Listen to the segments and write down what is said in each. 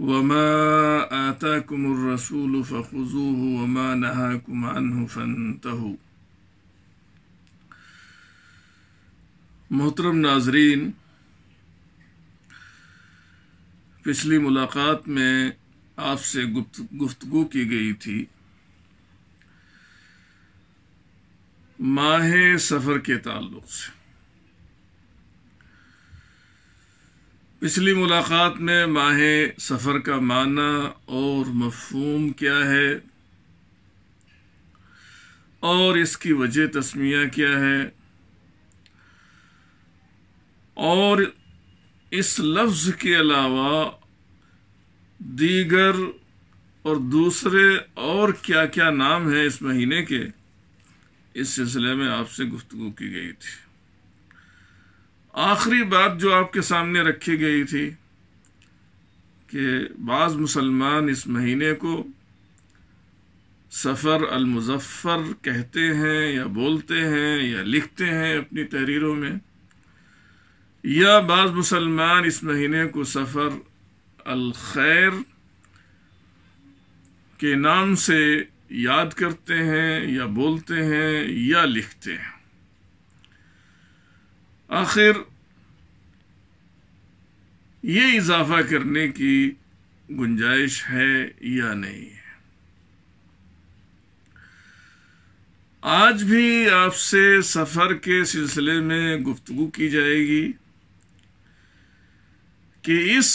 وما آتاكم الرسول فخذوه وما نهاكم عنه فانتهوا मोहतरम नाजरीन पिछली मुलाकात में आपसे गुफ्त गुफ्तगु की गई थी माह सफ़र के ताल्लुक से पिछली मुलाकात में माह सफ़र का माना और मफहूम क्या है और इसकी वजह तस्मिया क्या है और इस लफ्ज़ के अलावा दीगर और दूसरे और क्या क्या नाम हैं इस महीने के इस सिलसिले में आपसे गुफ्तु की गई थी आखिरी बात जो आपके सामने रखी गई थी कि बाज़ मुसलमान इस महीने को सफ़र अलमुजफ़र कहते हैं या बोलते हैं या लिखते हैं अपनी तहरीरों में या बाज़ मुसलमान इस महीने को सफ़र अल खैर के नाम से याद करते हैं या बोलते हैं या लिखते हैं आखिर ये इजाफा करने की गुंजाइश है या नहीं है आज भी आपसे सफ़र के सिलसिले में गुफ्तु की जाएगी कि इस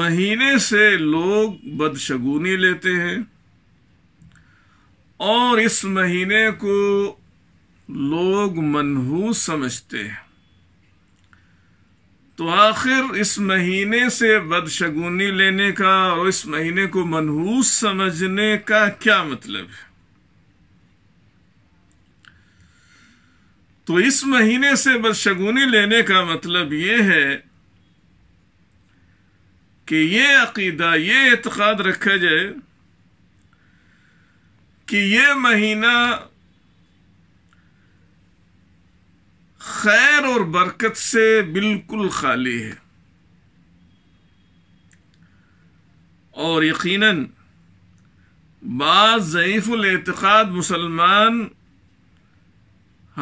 महीने से लोग बदशगुनी लेते हैं और इस महीने को लोग मनहूस समझते हैं तो आखिर इस महीने से बदशगुनी लेने का और इस महीने को मनहूस समझने का क्या मतलब है तो इस महीने से बदशगुनी लेने का मतलब यह है कि ये अकीदा ये एतक़ाद रखा जाए कि ये महीना खैर और बरकत से बिल्कुल खाली है और यकीनन बाज़ीफ़ुलतक़ाद मुसलमान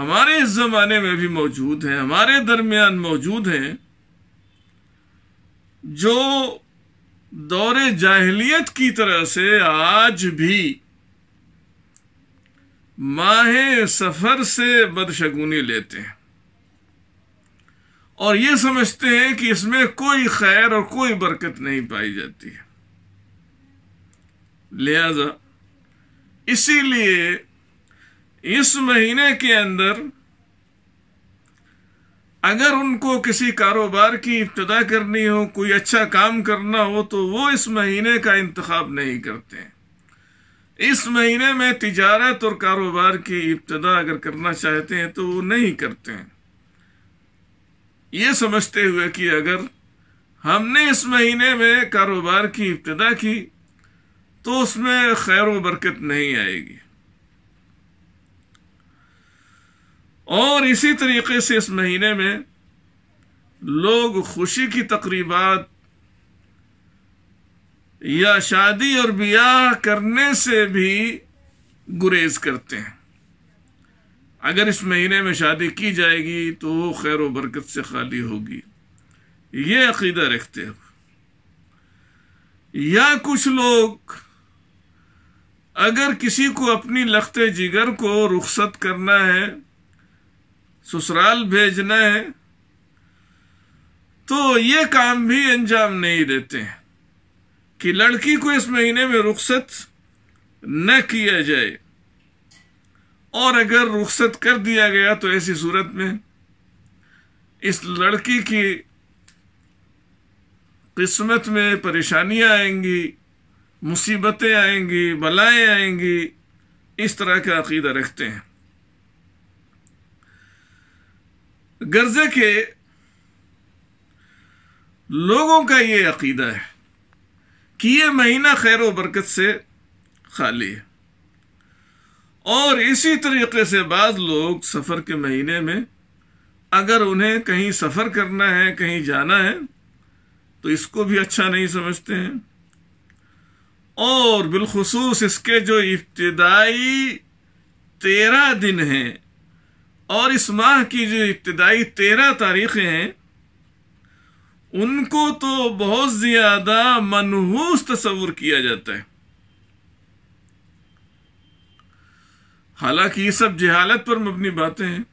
हमारे इस ज़माने में भी मौजूद हैं हमारे दरमियान मौजूद हैं जो दौर जाहलीत की तरह से आज भी माह सफ़र से बदशगुनी लेते हैं और ये समझते हैं कि इसमें कोई खैर और कोई बरकत नहीं पाई जाती है लिहाजा इसीलिए इस महीने के अंदर अगर उनको किसी कारोबार की इब्तदा करनी हो कोई अच्छा काम करना हो तो वो इस महीने का इंतखब नहीं करते इस महीने में तिजारत और कारोबार की इब्तदा अगर करना चाहते हैं तो वो नहीं करते हैं ये समझते हुए कि अगर हमने इस महीने में कारोबार की इब्तदा की तो उसमें खैर व बरकत नहीं आएगी और इसी तरीके से इस महीने में लोग खुशी की तकरीबात या शादी और ब्याह करने से भी गुरेज करते हैं अगर इस महीने में शादी की जाएगी तो वो खैर वरकत बरकत से खाली होगी ये अकीदा रखते हैं या कुछ लोग अगर किसी को अपनी लखते जिगर को रुखसत करना है ससुराल भेजना है तो ये काम भी अंजाम नहीं देते हैं कि लड़की को इस महीने में रुखसत न किया जाए और अगर रुखसत कर दिया गया तो ऐसी सूरत में इस लड़की की किस्मत में परेशानियां आएंगी मुसीबतें आएंगी बलाएं आएंगी इस तरह का अकीदा रखते हैं गर्जे के लोगों का ये अकीदा है कि ये महीना खैर बरकत से खाली है और इसी तरीके से बाद लोग सफ़र के महीने में अगर उन्हें कहीं सफ़र करना है कहीं जाना है तो इसको भी अच्छा नहीं समझते हैं और बिलखसूस इसके जो इब्तदाई तेरह दिन हैं और इस माह की जो इब्तदाई तेरह तारीखें हैं उनको तो बहुत ज़्यादा मनहूस तस्वुर किया जाता है हालांकि ये सब जहालत पर मबनी बातें हैं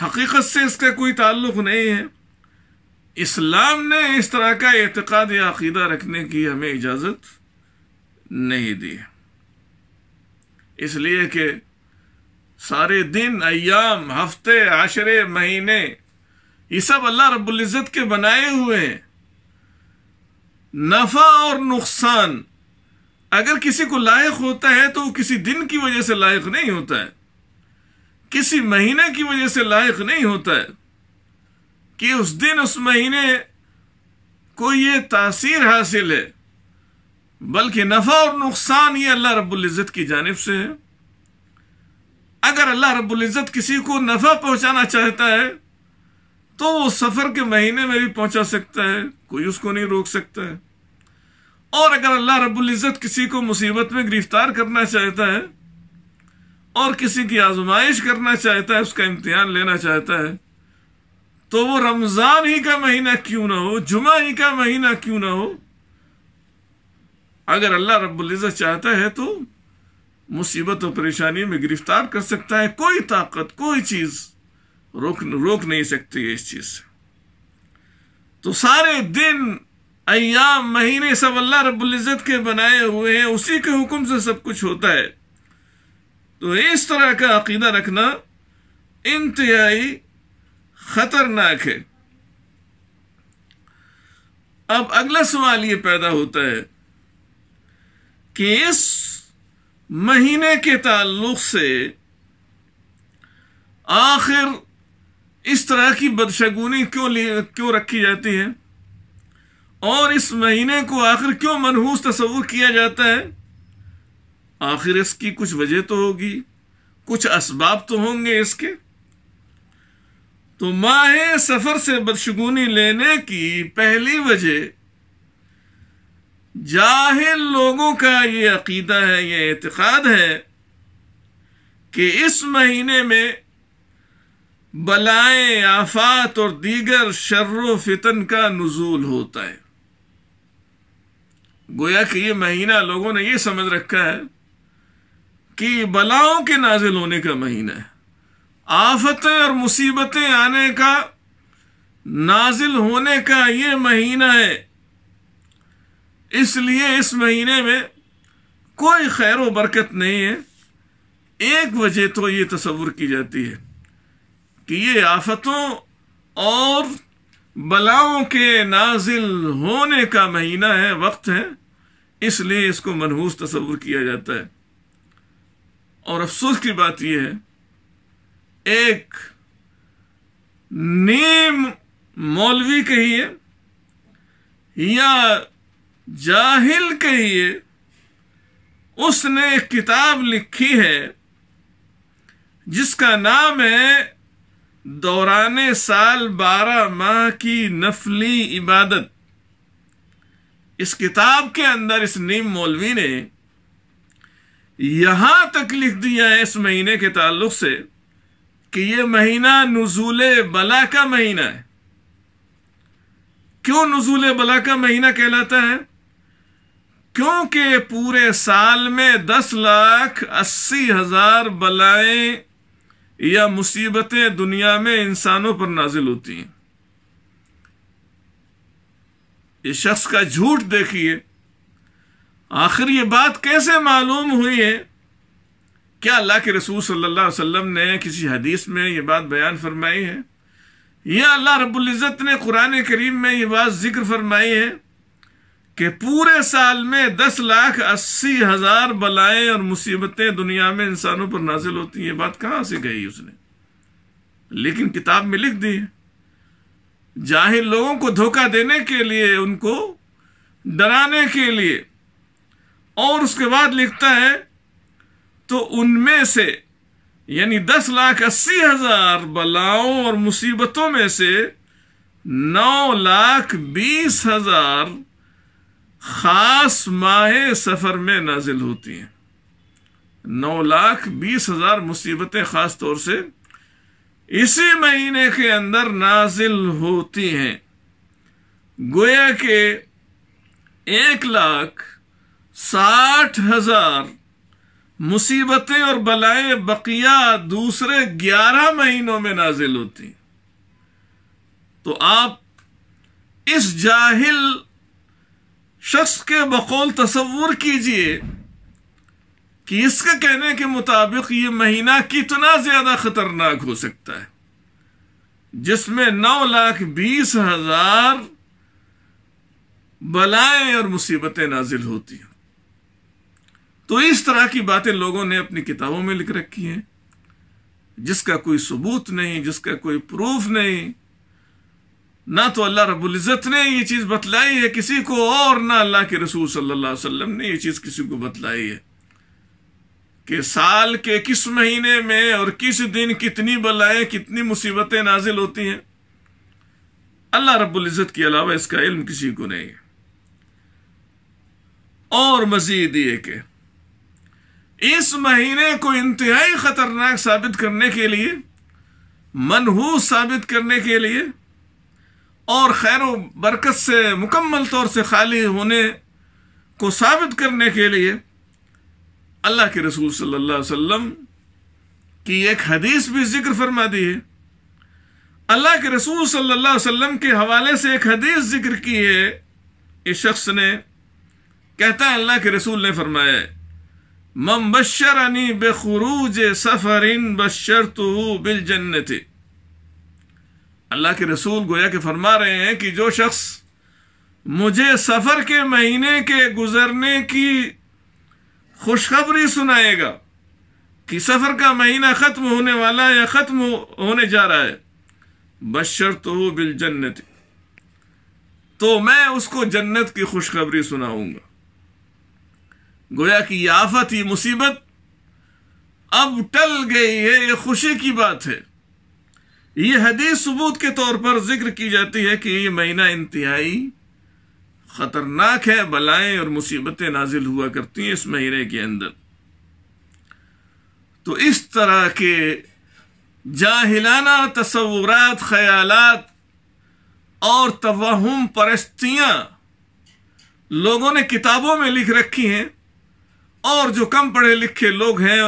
हकीकत से इसका कोई ताल्लुक नहीं है इस्लाम ने इस तरह का एतक़ाद या अकीदा रखने की हमें इजाज़त नहीं दी इसलिए कि सारे दिन अयाम हफ्ते आशरे महीने ये सब अल्लाह इज़्ज़त के बनाए हुए हैं नफ़ा और नुकसान अगर किसी को लायक होता है तो वो किसी दिन की वजह से लायक नहीं होता है किसी महीने की वजह से लायक नहीं होता है कि उस दिन उस महीने को ये तासीर हासिल है बल्कि नफ़ा और नुकसान ये अल्लाह रबुल्ज़त की जानब से है अगर अल्लाह रबुल्ज़त किसी को नफ़ा पहुंचाना चाहता है तो वो सफ़र के महीने में भी पहुंचा सकता है कोई उसको नहीं रोक सकता है और अगर अल्लाह रब्ज़त किसी को मुसीबत में गिरफ्तार करना चाहता है और किसी की आजमाइश करना चाहता है उसका इम्तिहान लेना चाहता है तो वो रमज़ान ही का महीना क्यों ना हो जुमा ही का महीना क्यों ना हो अगर अल्लाह रबुल्जत चाहता है तो मुसीबत और परेशानी में गिरफ्तार कर सकता है कोई ताकत कोई चीज़ रोक रोक नहीं सकती है इस चीज़ से तो सारे दिन अयाम महीने सब अल्लाह रबुल्ज़त के बनाए हुए हैं उसी के हुक्म से सब कुछ होता है तो इस तरह का अकीदा रखना इंतहाई खतरनाक है अब अगला सवाल ये पैदा होता है कि इस महीने के ताल्लुक से आखिर इस तरह की बदशगुनी क्यों क्यों रखी जाती है और इस महीने को आखिर क्यों मनहूस तस्वूर किया जाता है आखिर इसकी कुछ वजह तो होगी कुछ असबाब तो होंगे इसके तो माह सफर से बदशगुनी लेने की पहली वजह जाहिल लोगों का ये अकीदा है ये एतक़ाद है कि इस महीने में बलाएं आफात और दीगर शर्र फितन का नजूल होता है गोया कि ये महीना लोगों ने ये समझ रखा है कि बलाओं के नाजिल होने का महीना है आफतें और मुसीबतें आने का नाजिल होने का ये महीना है इसलिए इस महीने में कोई खैर बरकत नहीं है एक वजह तो ये तस्वुर की जाती है कि ये आफतों और बलाओं के नाजिल होने का महीना है वक्त है इसलिए इसको मनहूस तस्वुर किया जाता है और अफसोस की बात यह है एक नीम मौलवी कहिए या जाहिल कहिए उसने एक किताब लिखी है जिसका नाम है दौरान साल बारह माह की नफली इबादत इस किताब के अंदर इस नीम मौलवी ने यहां तक लिख दिया है इस महीने के ताल्लुक से कि यह महीना नजूल बला का महीना है क्यों नजूल बला का महीना कहलाता है क्योंकि पूरे साल में दस लाख अस्सी हजार बलाएं या मुसीबतें दुनिया में इंसानों पर नाजिल होती हैं इस शख्स का झूठ देखिए आखिर ये बात कैसे मालूम हुई है क्या अल्लाह के रसूल सल्लल्लाहु अलैहि वसल्लम ने किसी हदीस में ये बात बयान फरमाई है या अल्लाह रब्ज़त ने कुरान करीम में ये बात जिक्र फरमाई है कि पूरे साल में दस लाख अस्सी हज़ार बलाएं और मुसीबतें दुनिया में इंसानों पर नाजिल होती हैं ये बात कहाँ से गई उसने लेकिन किताब में लिख दी है जाहिर लोगों को धोखा देने के लिए उनको डराने के लिए और उसके बाद लिखता है तो उनमें से यानी दस लाख अस्सी हजार बलाओं और मुसीबतों में से नौ लाख बीस हजार खास माह सफर में नाजिल होती हैं नौ लाख बीस हजार मुसीबतें खास तौर से इसी महीने के अंदर नाजिल होती हैं गोया के एक लाख साठ हजार मुसीबतें और बलाए बकिया दूसरे ग्यारह महीनों में नाजिल होती हैं तो आप इस जाहिल शख्स के बकौल तस्वुर कीजिए कि इसके कहने के मुताबिक ये महीना कितना ज्यादा खतरनाक हो सकता है जिसमें नौ लाख बीस हजार बलाएं और मुसीबतें नाजिल होती हैं तो इस तरह की बातें लोगों ने अपनी किताबों में लिख रखी हैं जिसका कोई सबूत नहीं जिसका कोई प्रूफ नहीं ना तो अल्लाह रब्बुल इज़्ज़त ने यह चीज़ बतलाई है किसी को और ना अल्लाह के रसूल सल्लल्लाहु अलैहि वसल्लम ने यह चीज़ किसी को बतलाई है कि साल के किस महीने में और किस दिन कितनी बलाएं कितनी मुसीबतें नाजिल होती हैं अल्लाह रब्बुल इज़्ज़त के अलावा इसका इल्म किसी को नहीं है और मजीद ये कि इस महीने को इंतहाई खतरनाक साबित करने के लिए मनहूस साबित करने के लिए और खैर बरकत से मुकम्मल तौर से खाली होने को साबित करने के लिए अल्लाह के रसूल सल्लल्लाहु अलैहि वसल्लम की एक हदीस भी जिक्र फरमा दी है अल्लाह के रसूल सल्लल्लाहु अलैहि वसल्लम के हवाले से एक हदीस जिक्र की है इस शख्स ने कहता है अल्लाह के रसूल ने फरमाया मम अनी बेखरूज इन बशर तो बिल जन्नत अल्लाह के रसूल गोया के फरमा रहे हैं कि जो शख्स मुझे सफर के महीने के गुजरने की खुशखबरी सुनाएगा कि सफर का महीना खत्म होने वाला है या खत्म होने जा रहा है बशर तो बिल जन्नत तो मैं उसको जन्नत की खुशखबरी सुनाऊंगा गोया की आफत ही मुसीबत अब टल गई है ये खुशी की बात है ये हदीस सबूत के तौर पर जिक्र की जाती है कि ये महीना इंतहाई ख़तरनाक है बलाएं और मुसीबतें नाजिल हुआ करती हैं इस महीने के अंदर तो इस तरह के जाहिलाना तस्वुरात ख्यालात और तवाहम परस्तियाँ लोगों ने किताबों में लिख रखी हैं और जो कम पढ़े लिखे लोग हैं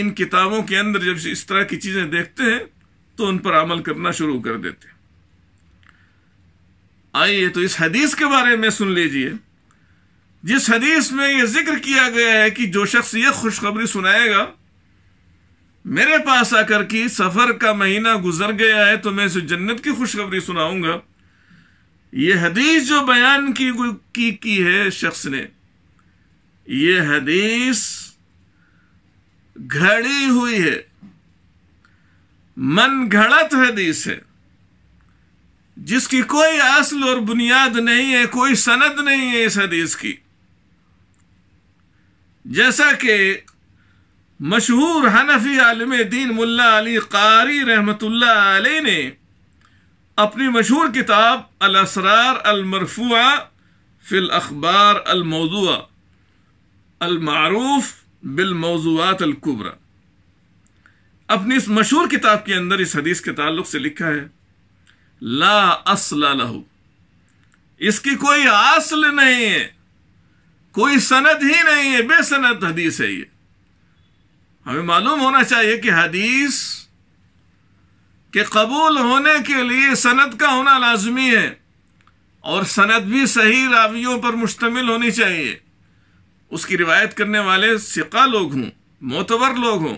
इन किताबों के अंदर जब इस तरह की चीज़ें देखते हैं तो उन पर अमल करना शुरू कर देते हैं आइए तो इस हदीस के बारे में सुन लीजिए जिस हदीस में यह जिक्र किया गया है कि जो शख्स ये खुशखबरी सुनाएगा मेरे पास आकर कि सफर का महीना गुजर गया है तो मैं इसे जन्नत की खुशखबरी सुनाऊंगा ये हदीस जो बयान की की, की है शख्स ने ये हदीस घड़ी हुई है मन घड़त हदीस है जिसकी कोई असल और बुनियाद नहीं है कोई सनद नहीं है इस हदीस की जैसा कि मशहूर हनफी आलम दीन मुल्ला अली कारी रहमतुल्ला अली ने अपनी मशहूर किताब असरार अलमरफुआ फिल अखबार अलमौजुआ अलमारूफ बिलमौजुआत अलकुबरा अपनी इस मशहूर किताब के अंदर इस हदीस के ताल्लुक से लिखा है ला असला लहू इसकी कोई असल नहीं है कोई सनद ही नहीं है बेसनद हदीस है ये हमें मालूम होना चाहिए कि हदीस के कबूल होने के लिए सनद का होना लाजमी है और सनद भी सही रावियों पर मुश्तमिल होनी चाहिए उसकी रिवायत करने वाले सिका लोग हों मोतबर लोग हों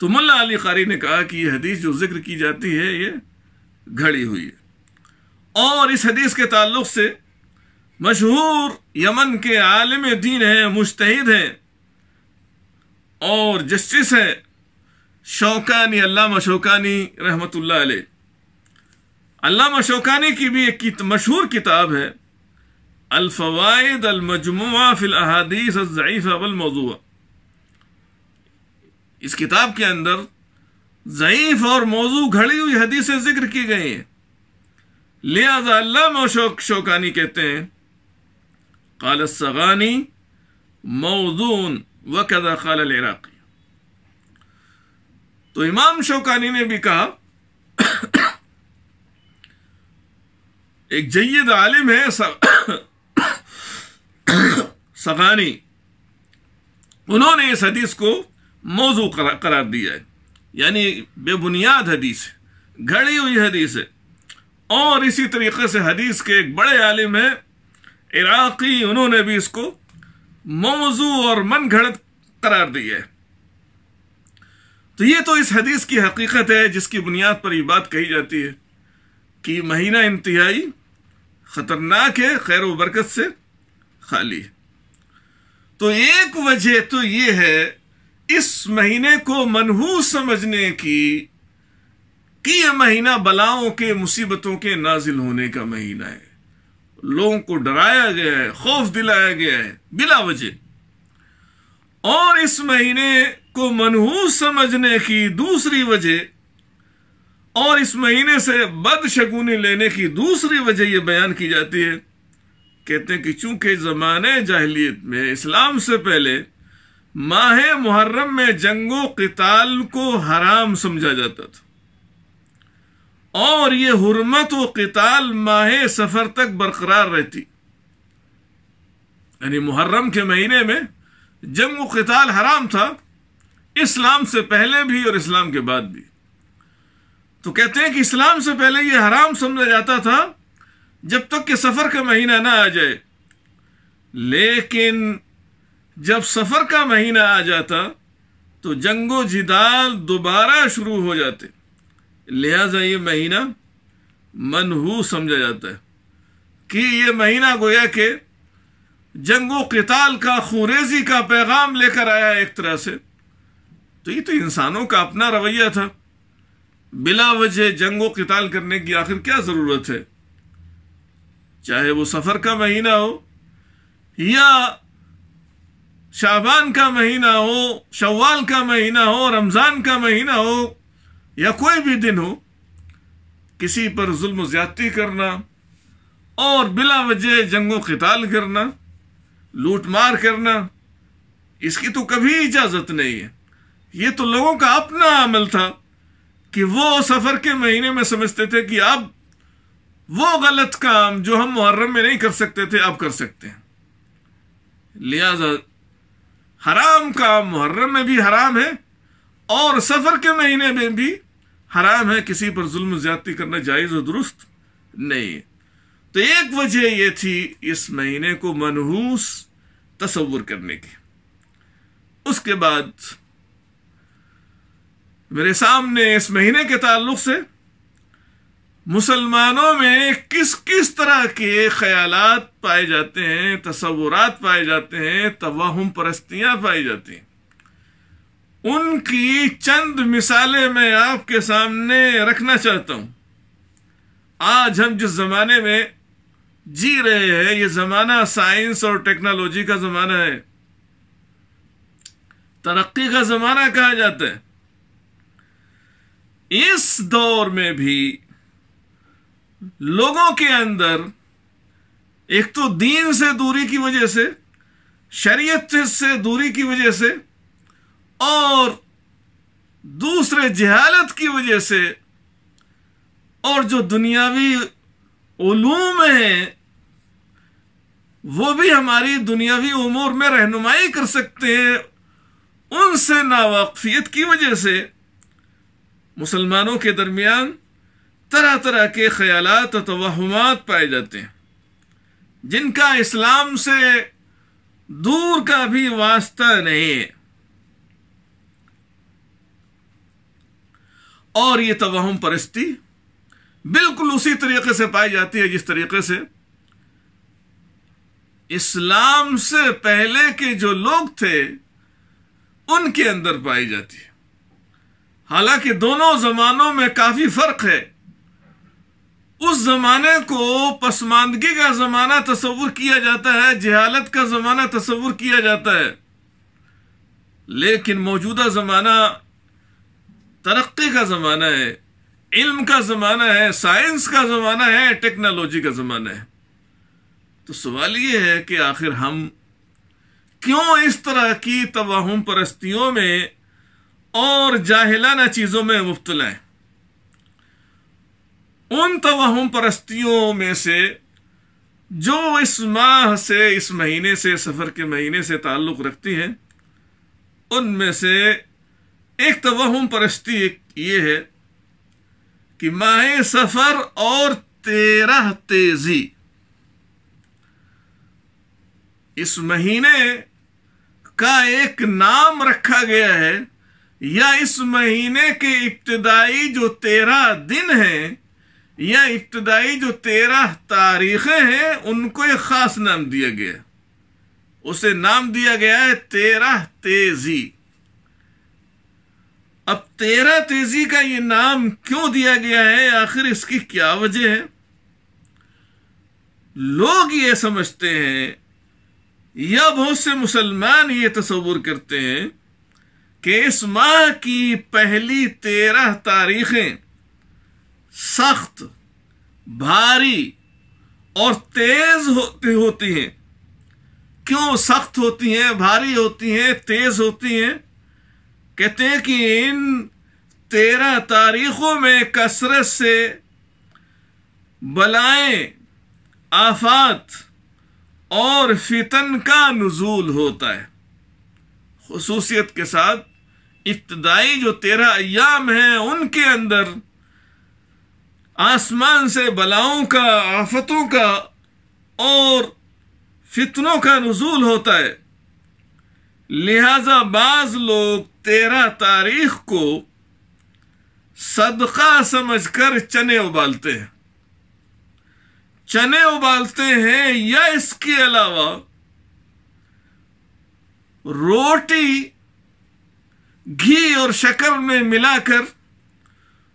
तो मुल्ला अली कारी ने कहा कि यह हदीस जो जिक्र की जाती है ये घड़ी हुई है और इस हदीस के ताल्लुक से मशहूर यमन के आलम दीन हैं मुश्तिद हैं और जस्टिस हैं शौकानी अलामा शौकानी रहमतुल्लाह अलैह अल्लामा शौकानी की भी एक मशहूर किताब है अलफवाद अलमजमुआ फिल अहादीस ज़ीफ़ अवल मौजूआ इस किताब के अंदर ज़यीफ और मौजू घड़ी हुई हदीसें जिक्र की गई हैं लिहाजा अल्लाह मोशोक शोकानी कहते हैं काल सगानी मौजून व कदा खाल इराकी तो इमाम शोकानी ने भी कहा एक जयद आलिम है सगानी उन्होंने इस हदीस को मौजू करार दिया है यानी बेबुनियाद हदीस घड़ी हुई हदीस है और इसी तरीके से हदीस के एक बड़े आलिम है इराकी उन्होंने भी इसको मौजू और मन घड़त करार दी है तो ये तो इस हदीस की हकीकत है जिसकी बुनियाद पर यह बात कही जाती है कि महीना इंतहाई ख़तरनाक है खैर वरकत बरकत से खाली है तो एक वजह तो ये है इस महीने को मनहूस समझने की कि यह महीना बलाओं के मुसीबतों के नाजिल होने का महीना है लोगों को डराया गया है खौफ दिलाया गया है बिला वजह और इस महीने को मनहूस समझने की दूसरी वजह और इस महीने से बदशगुनी लेने की दूसरी वजह यह बयान की जाती है कहते हैं कि चूंकि जमाने जाहलीत में इस्लाम से पहले माह मुहर्रम में जंगो किताल को हराम समझा जाता था और ये हरमत व कताल माह सफर तक बरकरार रहती यानी मुहर्रम के महीने में जंग कताल हराम था इस्लाम से पहले भी और इस्लाम के बाद भी तो कहते हैं कि इस्लाम से पहले यह हराम समझा जाता था जब तक कि सफर का महीना ना आ जाए लेकिन जब सफर का महीना आ जाता तो जंगो जिदाल दोबारा शुरू हो जाते लिहाजा ये महीना मनहू समझा जाता है कि यह महीना गोया के जंगो कताल का खुरेजी का पैगाम लेकर आया एक तरह से तो ये तो इंसानों का अपना रवैया था बिला वजह जंगो कताल करने की आखिर क्या ज़रूरत है चाहे वो सफ़र का महीना हो या शाबान का महीना हो शवाल का महीना हो रमज़ान का महीना हो या कोई भी दिन हो किसी पर जुल्म ज़्यादती करना और बिला वजह जंगो कताल करना लूट मार करना इसकी तो कभी इजाज़त नहीं है ये तो लोगों का अपना अमल था कि वो सफ़र के महीने में समझते थे कि अब वो गलत काम जो हम मुहर्रम में नहीं कर सकते थे अब कर सकते हैं लिहाजा हराम का मुहर्रम में भी हराम है और सफर के महीने में भी हराम है किसी पर जुल्म ज्यादती करना जायज और दुरुस्त नहीं है तो एक वजह यह थी इस महीने को मनहूस तस्वुर करने की उसके बाद मेरे सामने इस महीने के ताल्लुक से मुसलमानों में किस किस तरह के ख्याल पाए जाते हैं तस्वुरात पाए जाते हैं तवाहम परस्तियां पाई जाती हैं उनकी चंद मिसालें मैं आपके सामने रखना चाहता हूं आज हम जिस जमाने में जी रहे हैं ये जमाना साइंस और टेक्नोलॉजी का जमाना है तरक्की का जमाना कहा जाता है इस दौर में भी लोगों के अंदर एक तो दीन से दूरी की वजह से शरीयत से दूरी की वजह से और दूसरे जहालत की वजह से और जो दुनियावी उलूम है वो भी हमारी दुनियावी उमूर में रहनुमाई कर सकते हैं उनसे नावाकफियत की वजह से मुसलमानों के दरमियान तरह तरह के ख्याल तोहमात पाए जाते हैं जिनका इस्लाम से दूर का भी वास्ता नहीं है और ये तोहम परस्ती बिल्कुल उसी तरीके से पाई जाती है जिस तरीके से इस्लाम से पहले के जो लोग थे उनके अंदर पाई जाती है हालांकि दोनों जमानों में काफी फर्क है उस जमाने को पसमानदगी का जमाना तस्वुर किया जाता है जहालत का जमाना तस्वुर किया जाता है लेकिन मौजूदा जमाना तरक्की का जमाना है इल्म का जमाना है साइंस का जमाना है टेक्नोलॉजी का जमाना है तो सवाल ये है कि आखिर हम क्यों इस तरह की तवाहम परस्तियों में और जाहिलाना चीजों में मुबतला उन तवाहम परस्तियों में से जो इस माह से इस महीने से सफ़र के महीने से ताल्लुक़ रखती हैं उनमें से एक तवाहम परस्ती ये है कि माह सफ़र और तेरह तेज़ी इस महीने का एक नाम रखा गया है या इस महीने के इब्तदाई जो तेरह दिन हैं या इब्तदाई जो तेरह तारीखें हैं उनको एक ख़ास नाम दिया गया उसे नाम दिया गया है तेरह तेजी अब तेरह तेजी का ये नाम क्यों दिया गया है आखिर इसकी क्या वजह है लोग ये समझते हैं या बहुत से मुसलमान ये तस्वुर करते हैं कि इस माह की पहली तेरह तारीखें सख्त भारी और तेज होती होती हैं क्यों सख्त होती हैं भारी होती हैं तेज होती हैं कहते हैं कि इन तेरह तारीखों में कसरत से बलाएं आफात और फितन का नजूल होता है खसूसियत के साथ इब्तदाई जो तेरह अयाम हैं उनके अंदर आसमान से बलाओं का आफतों का और फितनों का नजूल होता है लिहाजा बाज लोग तेरह तारीख को सदका समझकर चने उबालते हैं चने उबालते हैं या इसके अलावा रोटी घी और शक्कर में मिलाकर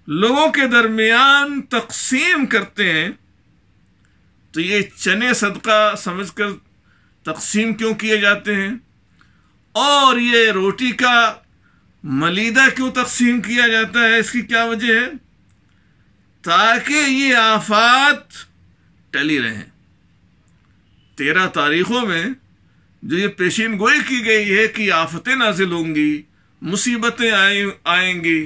लोगों के दरमियान तकसीम करते हैं तो ये चने सदका समझ कर तकसीम क्यों किए जाते हैं और ये रोटी का मलिदा क्यों तकसीम किया जाता है इसकी क्या वजह है ताकि ये आफात टली रहें तेरह तारीखों में जो ये पेशीन गोई की गई है कि आफतें नाजिल होंगी मुसीबतें आए आएंगी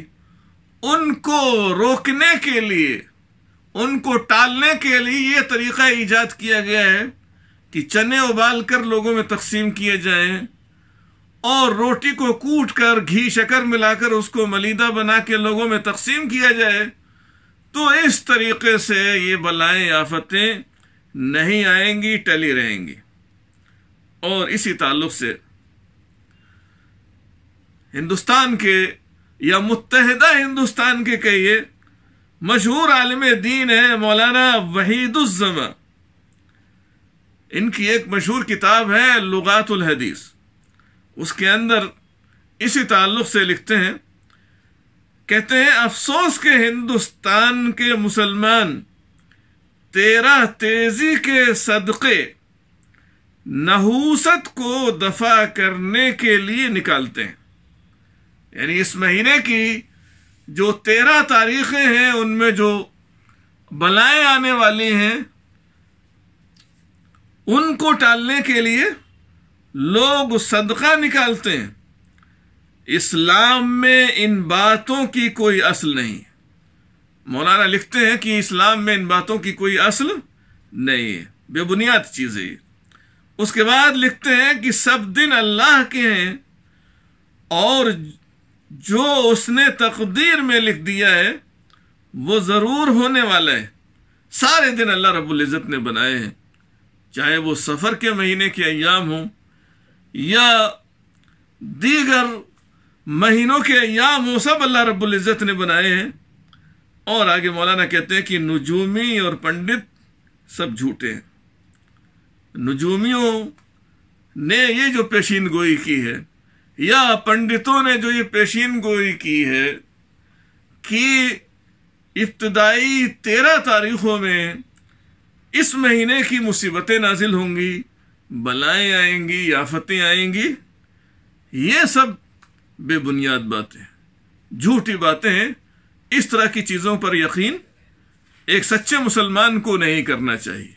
उनको रोकने के लिए उनको टालने के लिए ये तरीका ईजाद किया गया है कि चने उबाल कर लोगों में तकसीम किए जाएं और रोटी को कूट कर घी शकर मिलाकर उसको मलिदा बना के लोगों में तकसीम किया जाए तो इस तरीके से ये बलाएं आफतें नहीं आएंगी टली रहेंगी और इसी ताल्लुक से हिंदुस्तान के या मुतहदा हिंदुस्तान के कहिए मशहूर आलम दीन है मौलाना वहीदुजम इनकी एक मशहूर किताब है लुगातुल हदीस उसके अंदर इसी ताल्लुक से लिखते हैं कहते हैं अफसोस के हिंदुस्तान के मुसलमान तेरा तेजी के सदक़े नहूसत को दफा करने के लिए निकालते हैं यानी इस महीने की जो तेरह तारीखें हैं उनमें जो बलाएं आने वाली हैं उनको टालने के लिए लोग सदका निकालते हैं इस्लाम में इन बातों की कोई असल नहीं मौलाना लिखते हैं कि इस्लाम में इन बातों की कोई असल नहीं है बेबुनियाद चीज़ है उसके बाद लिखते हैं कि सब दिन अल्लाह के हैं और जो उसने तकदीर में लिख दिया है वो ज़रूर होने वाला है सारे दिन अल्लाह रब्बुल इज़्ज़त ने बनाए हैं चाहे वो सफ़र के महीने के अयाम हों या दीगर महीनों के अयाम हों सब अल्लाह रब्बुल इज़्ज़त ने बनाए हैं और आगे मौलाना कहते हैं कि नजूमी और पंडित सब झूठे हैं नजूमियों ने ये जो पेशीन गोई की है या पंडितों ने जो ये पेशीन गोई की है कि इब्तदाई तेरह तारीखों में इस महीने की मुसीबतें नाजिल होंगी बलाएं आएंगी याफतें आएंगी ये सब बेबुनियाद बातें झूठी बातें इस तरह की चीज़ों पर यकीन एक सच्चे मुसलमान को नहीं करना चाहिए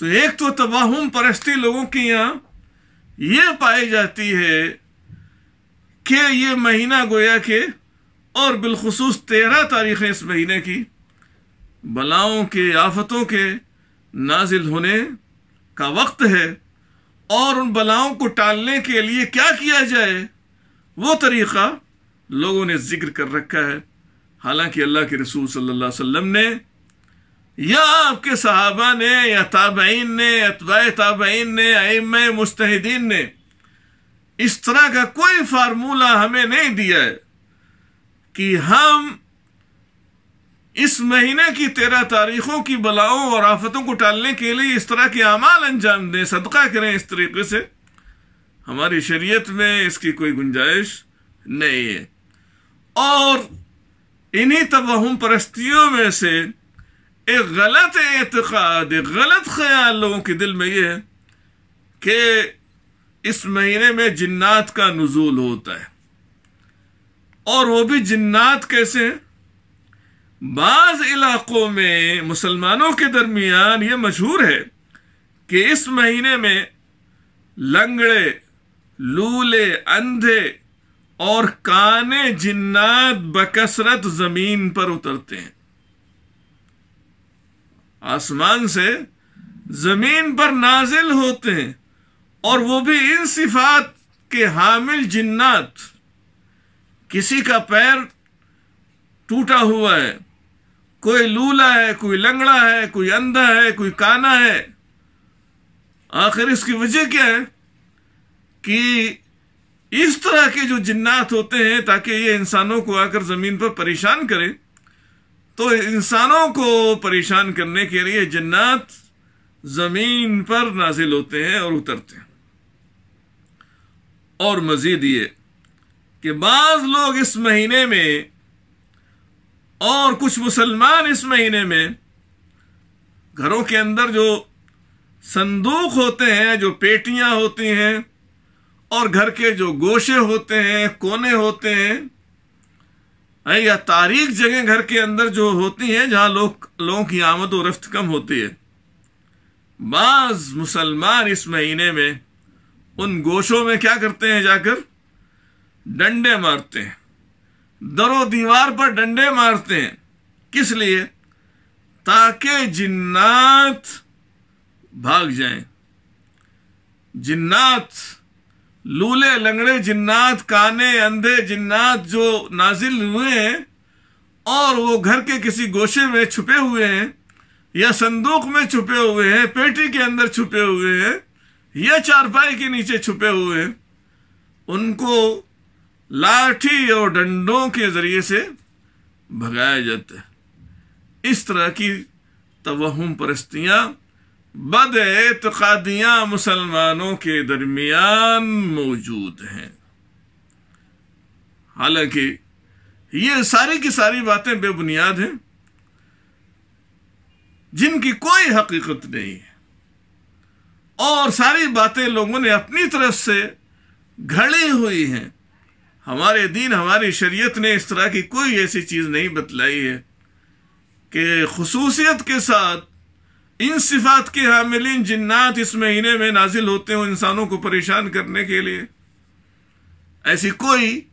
तो एक तो तबाहम परस्ती लोगों के यहाँ ये पाई जाती है कि ये महीना गोया के और बिलखसूस तेरह तारीखें इस महीने की बलाओं के आफतों के नाजिल होने का वक्त है और उन बलाओं को टालने के लिए क्या किया जाए वो तरीक़ा लोगों ने जिक्र कर रखा है हालांकि अल्लाह के रसूल सल्लल्लाहु अलैहि वसल्लम ने या आपके सहाबा ने या ताबईन ने अतवा ताबईन ने अम मुस्तहदीन ने इस तरह का कोई फार्मूला हमें नहीं दिया है कि हम इस महीने की तेरह तारीखों की बलाओं और आफतों को टालने के लिए इस तरह के अमाल अंजाम दें सदका करें इस तरीके से हमारी शरीयत में इसकी कोई गुंजाइश नहीं है और इन्हीं तबाहम परस्तियों में से एक गलत एतकाद एक गलत ख्याल लोगों के दिल में यह है कि इस महीने में जिन्नात का नजूल होता है और वो भी जिन्नात कैसे हैं बाज इलाकों में मुसलमानों के दरमियान ये मशहूर है कि इस महीने में लंगड़े लूले अंधे और काने जिन्नात बकसरत जमीन पर उतरते हैं आसमान से जमीन पर नाजिल होते हैं और वो भी इन सिफात के हामिल जिन्नात किसी का पैर टूटा हुआ है कोई लूला है कोई लंगड़ा है कोई अंधा है कोई काना है आखिर इसकी वजह क्या है कि इस तरह के जो जिन्नात होते हैं ताकि ये इंसानों को आकर ज़मीन पर परेशान करें तो इंसानों को परेशान करने के लिए जिन्नात ज़मीन पर नाजिल होते हैं और उतरते हैं और मजीद ये कि बाज लोग इस महीने में और कुछ मुसलमान इस महीने में घरों के अंदर जो संदूक होते हैं जो पेटियां होती हैं और घर के जो गोशे होते हैं कोने होते हैं या तारीख जगह घर के अंदर जो होती हैं जहां लोग लोगों की आमद और रफ्त कम होती है बाज मुसलमान इस महीने में उन गोशों में क्या करते हैं जाकर डंडे मारते हैं दरो दीवार पर डंडे मारते हैं किस लिए ताकि जिन्नात भाग जाएं जिन्नात लूले लंगड़े जिन्नात काने अंधे जिन्नात जो नाजिल हुए हैं और वो घर के किसी गोशे में छुपे हुए हैं या संदूक में छुपे हुए हैं पेटी के अंदर छुपे हुए हैं या चारपाई के नीचे छुपे हुए हैं उनको लाठी और डंडों के जरिए से भगाया जाता है इस तरह की तवहम परस्तियां बद एतकादियां मुसलमानों के दरमियान मौजूद हैं हालांकि ये सारी की सारी बातें बेबुनियाद हैं जिनकी कोई हकीकत नहीं है और सारी बातें लोगों ने अपनी तरफ से घड़े हुई हैं हमारे दीन हमारी शरीयत ने इस तरह की कोई ऐसी चीज़ नहीं बतलाई है कि खसूसियत के साथ इन सिफात के हामिलिन जिन्नात इस महीने में नाजिल होते हो इंसानों को परेशान करने के लिए ऐसी कोई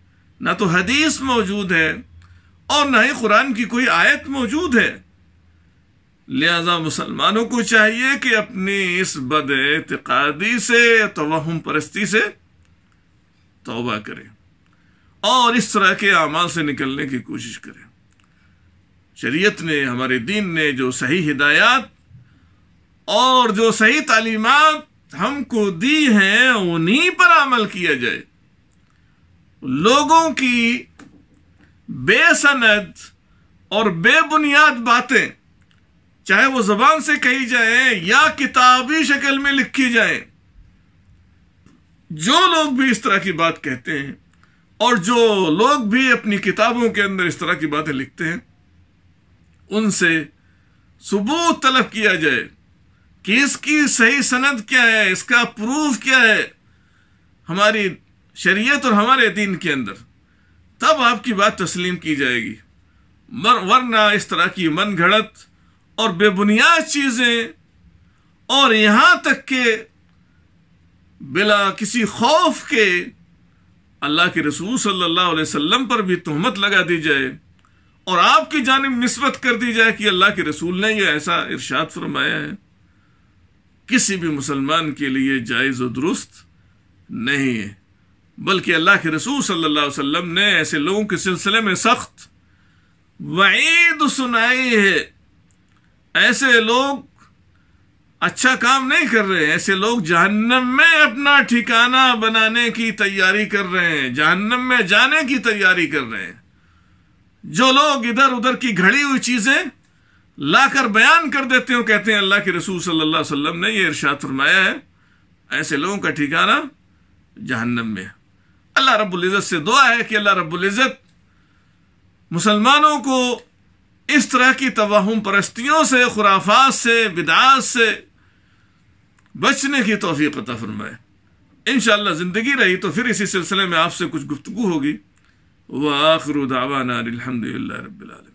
ना तो हदीस मौजूद है और ना ही कुरान की कोई आयत मौजूद है लिहाजा मुसलमानों को चाहिए कि अपनी इस बद एतकादी से तोहम परस्ती से तोबा करें और इस तरह के अमाल से निकलने की कोशिश करें शरीयत ने हमारे दीन ने जो सही हिदायत और जो सही तालीमत हमको दी हैं उन्हीं पर अमल किया जाए लोगों की बेसनद और बेबुनियाद बातें चाहे वो जबान से कही जाए या किताबी शक्ल में लिखी जाए जो लोग भी इस तरह की बात कहते हैं और जो लोग भी अपनी किताबों के अंदर इस तरह की बातें लिखते हैं उनसे सबूत तलब किया जाए कि इसकी सही सनद क्या है इसका प्रूफ क्या है हमारी शरीयत और हमारे दीन के अंदर तब आपकी बात तस्लीम की जाएगी वरना इस तरह की मन घड़त और बेबुनियाद चीज़ें और यहाँ तक के बिला किसी खौफ के अल्लाह के रसूल सल्लल्लाहु अलैहि वसल्लम पर भी तहमत लगा दी जाए और आपकी जानब नस्बत कर दी जाए कि अल्लाह के रसूल ने यह ऐसा इरशाद फरमाया है किसी भी मुसलमान के लिए जायज़ और दुरुस्त नहीं है बल्कि अल्लाह के रसूल सल्लल्लाहु अलैहि वसल्लम ने ऐसे लोगों के सिलसिले में सख्त वईद सुनाई है ऐसे लोग अच्छा काम नहीं कर रहे ऐसे लोग जहन्नम में अपना ठिकाना बनाने की तैयारी कर रहे हैं जहन्नम में जाने की तैयारी कर रहे हैं जो लोग इधर उधर की घड़ी हुई चीजें लाकर बयान कर देते हैं कहते हैं अल्लाह के रसूल सल्लल्लाहु अलैहि वसल्लम ने यह इरशाद फरमाया है ऐसे लोगों का ठिकाना जहन्नम में अल्लाह रब्बुल इज़्ज़त से दुआ है कि अल्लाह रब्बुल इज़्ज़त मुसलमानों को इस तरह की तवाहम परस्तियों से खुराफात से बिदास से बचने की तोफ़ी पता फरमाए इन ज़िंदगी रही तो फिर इसी सिलसिले में आपसे कुछ गुफ्तु होगी व आखिर रबालम